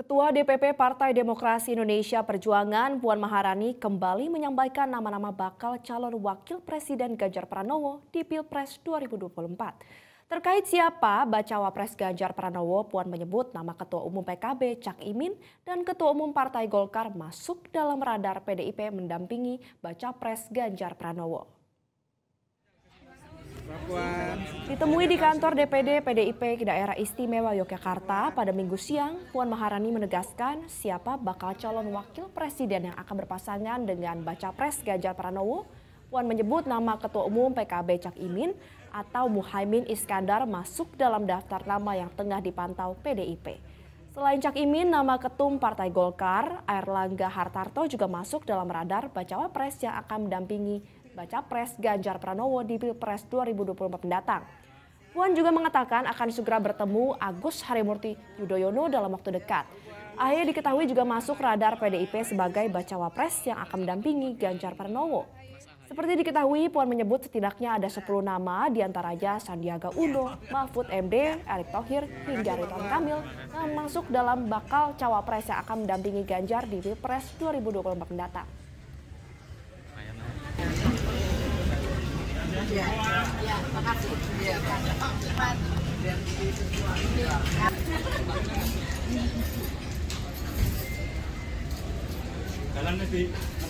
Ketua DPP Partai Demokrasi Indonesia Perjuangan Puan Maharani kembali menyampaikan nama-nama bakal calon wakil presiden Ganjar Pranowo di Pilpres 2024. Terkait siapa bacawa pres Ganjar Pranowo, Puan menyebut nama Ketua Umum PKB Cak Imin dan Ketua Umum Partai Golkar masuk dalam radar PDIP mendampingi baca pres Ganjar Pranowo. Ditemui di kantor DPD PDIP Daerah Istimewa Yogyakarta pada minggu siang, Puan Maharani menegaskan siapa bakal calon wakil presiden yang akan berpasangan dengan baca pres Ganjar Pranowo. Puan menyebut nama Ketua Umum PKB Cak Imin atau Muhaimin Iskandar masuk dalam daftar nama yang tengah dipantau PDIP. Selain Cak Imin, nama Ketum Partai Golkar, Airlangga Hartarto juga masuk dalam radar bacawa pres yang akan mendampingi baca pres Ganjar Pranowo di Pilpres 2024 mendatang. Puan juga mengatakan akan segera bertemu Agus Harimurti Yudhoyono dalam waktu dekat. Ahy diketahui juga masuk radar PDIP sebagai bacawa pres yang akan mendampingi Ganjar Pranowo. Seperti diketahui, Puan menyebut setidaknya ada 10 nama, diantaranya Sandiaga Uno, Mahfud MD, Erick Thohir, hingga Ridwan Kamil yang masuk dalam bakal cawapres yang akan mendampingi Ganjar di Pilpres 2024 mendatang. Ya, ya, makasih. Ya,